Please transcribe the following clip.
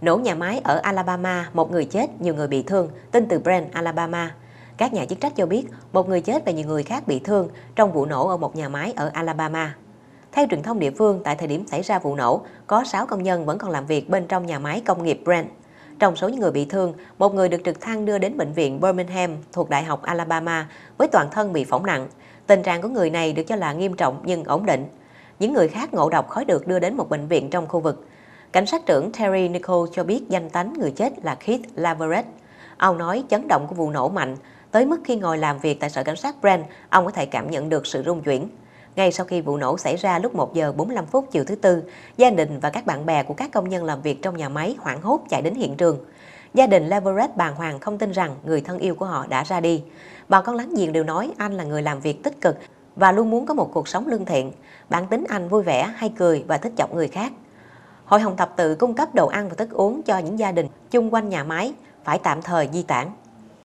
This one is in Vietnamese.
Nổ nhà máy ở Alabama, một người chết, nhiều người bị thương, tin từ Brent Alabama. Các nhà chức trách cho biết, một người chết và nhiều người khác bị thương trong vụ nổ ở một nhà máy ở Alabama. Theo truyền thông địa phương, tại thời điểm xảy ra vụ nổ, có 6 công nhân vẫn còn làm việc bên trong nhà máy công nghiệp Brent Trong số những người bị thương, một người được trực thăng đưa đến bệnh viện Birmingham thuộc Đại học Alabama với toàn thân bị phỏng nặng. Tình trạng của người này được cho là nghiêm trọng nhưng ổn định. Những người khác ngộ độc khói được đưa đến một bệnh viện trong khu vực. Cảnh sát trưởng Terry Nichol cho biết danh tánh người chết là Keith Laverett. Ông nói chấn động của vụ nổ mạnh, tới mức khi ngồi làm việc tại sở cảnh sát Brent, ông có thể cảm nhận được sự rung chuyển. Ngay sau khi vụ nổ xảy ra lúc 1 giờ 45 phút chiều thứ Tư, gia đình và các bạn bè của các công nhân làm việc trong nhà máy hoảng hốt chạy đến hiện trường. Gia đình Leverett bàng hoàng không tin rằng người thân yêu của họ đã ra đi. Bà con láng giềng đều nói anh là người làm việc tích cực và luôn muốn có một cuộc sống lương thiện. Bản tính anh vui vẻ, hay cười và thích chọc người khác. Hội Hồng thập tự cung cấp đồ ăn và thức uống cho những gia đình chung quanh nhà máy phải tạm thời di tản.